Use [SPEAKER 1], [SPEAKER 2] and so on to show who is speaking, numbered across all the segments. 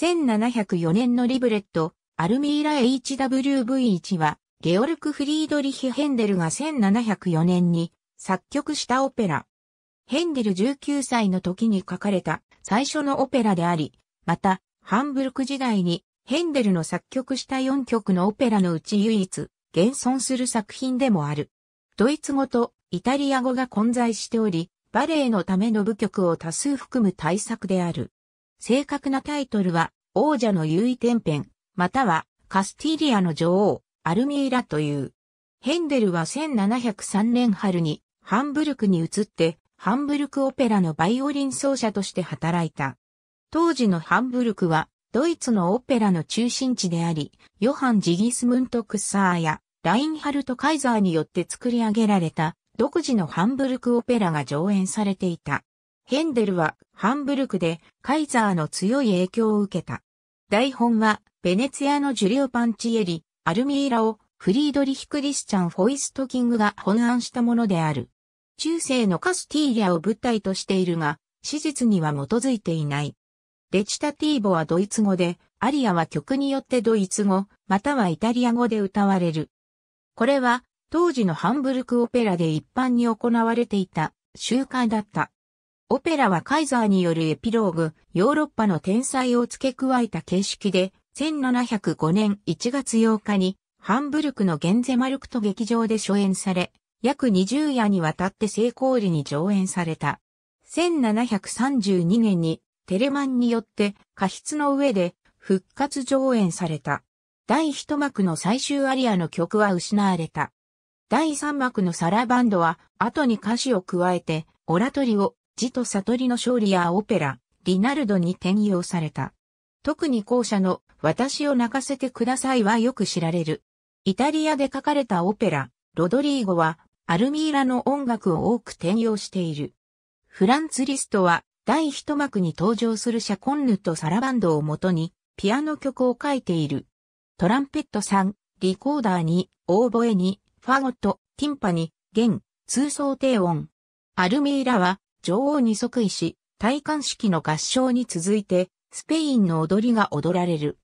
[SPEAKER 1] 1704年のリブレット、アルミーラ HWV1 は、ゲオルク・フリードリヒ・ヘンデルが1704年に作曲したオペラ。ヘンデル19歳の時に書かれた最初のオペラであり、また、ハンブルク時代にヘンデルの作曲した4曲のオペラのうち唯一、現存する作品でもある。ドイツ語とイタリア語が混在しており、バレエのための部曲を多数含む大作である。正確なタイトルは、王者の優位天変、または、カスティリアの女王、アルミーラという。ヘンデルは1703年春に、ハンブルクに移って、ハンブルクオペラのバイオリン奏者として働いた。当時のハンブルクは、ドイツのオペラの中心地であり、ヨハン・ジギスムント・クッサーやラインハルト・カイザーによって作り上げられた独自のハンブルクオペラが上演されていた。ヘンデルはハンブルクでカイザーの強い影響を受けた。台本はベネツィアのジュリオ・パンチエリ、アルミーラをフリードリヒ・クリスチャン・フォイストキングが本案したものである。中世のカスティーリアを舞台としているが、史実には基づいていない。レチタティーボはドイツ語で、アリアは曲によってドイツ語、またはイタリア語で歌われる。これは、当時のハンブルクオペラで一般に行われていた、習慣だった。オペラはカイザーによるエピローグ、ヨーロッパの天才を付け加えた形式で、1705年1月8日に、ハンブルクのゲンゼマルクト劇場で初演され、約20夜にわたって成功裏に上演された。1732年に、テレマンによって、過失の上で、復活上演された。第一幕の最終アリアの曲は失われた。第三幕のサラバンドは、後に歌詞を加えて、オラトリをジと悟りの勝利やオペラ、リナルドに転用された。特に後者の私を泣かせてくださいはよく知られる。イタリアで書かれたオペラ、ロドリーゴはアルミーラの音楽を多く転用している。フランツ・リストは第一幕に登場するシャコンヌとサラバンドをもとにピアノ曲を書いている。トランペット3、リコーダー2、オーボエ2、ファゴット、ティンパに、弦、通奏低音。アルミーラは女王に即位し、戴冠式の合唱に続いて、スペインの踊りが踊られる。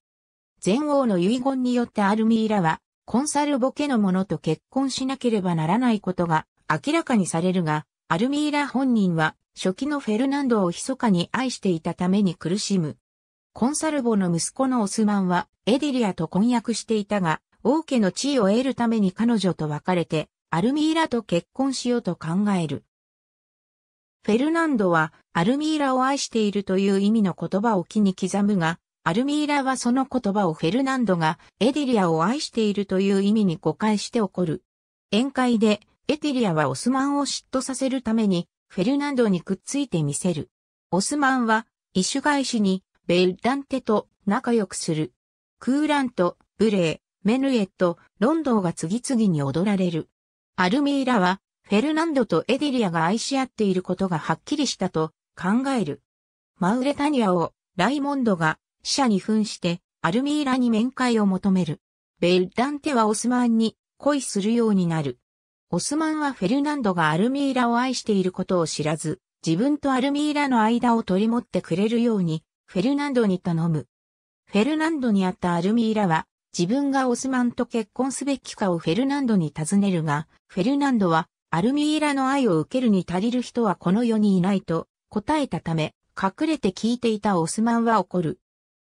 [SPEAKER 1] 前王の遺言によってアルミーラは、コンサルボケの者と結婚しなければならないことが明らかにされるが、アルミーラ本人は初期のフェルナンドを密かに愛していたために苦しむ。コンサルボの息子のオスマンはエディリアと婚約していたが、王家の地位を得るために彼女と別れて、アルミーラと結婚しようと考える。フェルナンドはアルミーラを愛しているという意味の言葉を木に刻むが、アルミーラはその言葉をフェルナンドがエディリアを愛しているという意味に誤解して起こる。宴会でエディリアはオスマンを嫉妬させるためにフェルナンドにくっついてみせる。オスマンはイシュガイにベルダンテと仲良くする。クーラント、ブレー、メヌエット、ロンドーが次々に踊られる。アルミーラはフェルナンドとエディリアが愛し合っていることがはっきりしたと考える。マウレタニアをライモンドが死者に扮してアルミーラに面会を求める。ベルダンテはオスマンに恋するようになる。オスマンはフェルナンドがアルミーラを愛していることを知らず、自分とアルミーラの間を取り持ってくれるように、フェルナンドに頼む。フェルナンドにあったアルミーラは、自分がオスマンと結婚すべきかをフェルナンドに尋ねるが、フェルナンドはアルミイラの愛を受けるに足りる人はこの世にいないと答えたため、隠れて聞いていたオスマンは怒る。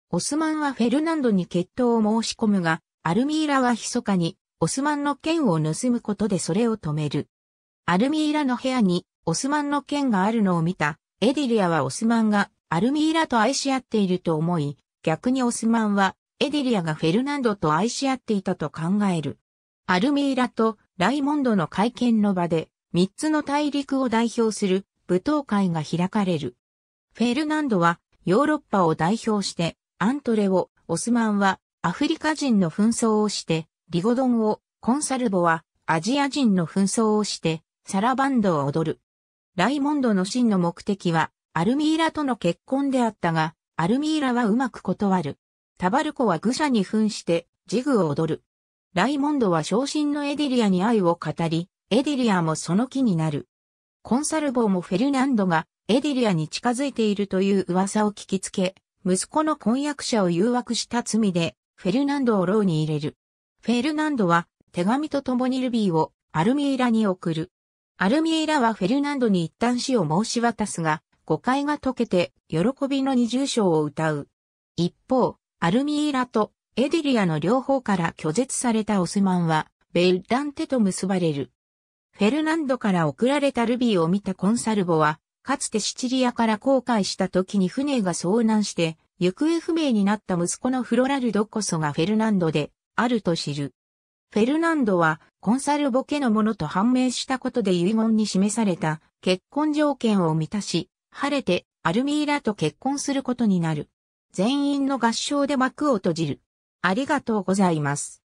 [SPEAKER 1] オスマンはフェルナンドに決闘を申し込むが、アルミイラは密かにオスマンの剣を盗むことでそれを止める。アルミイラの部屋にオスマンの剣があるのを見た、エディリアはオスマンがアルミイラと愛し合っていると思い、逆にオスマンはエディリアがフェルナンドと愛し合っていたと考える。アルミイラとライモンドの会見の場で、三つの大陸を代表する舞踏会が開かれる。フェルナンドはヨーロッパを代表して、アントレを、オスマンはアフリカ人の紛争をして、リゴドンを、コンサルボはアジア人の紛争をして、サラバンドを踊る。ライモンドの真の目的は、アルミーラとの結婚であったが、アルミーラはうまく断る。タバルコは愚者に扮して、ジグを踊る。ライモンドは昇進のエディリアに愛を語り、エディリアもその気になる。コンサルボーもフェルナンドがエディリアに近づいているという噂を聞きつけ、息子の婚約者を誘惑した罪で、フェルナンドを牢に入れる。フェルナンドは手紙と共にルビーをアルミエラに送る。アルミエラはフェルナンドに一旦死を申し渡すが、誤解が解けて喜びの二重章を歌う。一方、アルミエラとエディリアの両方から拒絶されたオスマンは、ベルダンテと結ばれる。フェルナンドから送られたルビーを見たコンサルボは、かつてシチリアから航海した時に船が遭難して、行方不明になった息子のフロラルドこそがフェルナンドで、あると知る。フェルナンドは、コンサルボ家のものと判明したことで遺言に示された、結婚条件を満たし、晴れて、アルミーラと結婚することになる。全員の合唱で幕を閉じる。ありがとうございます。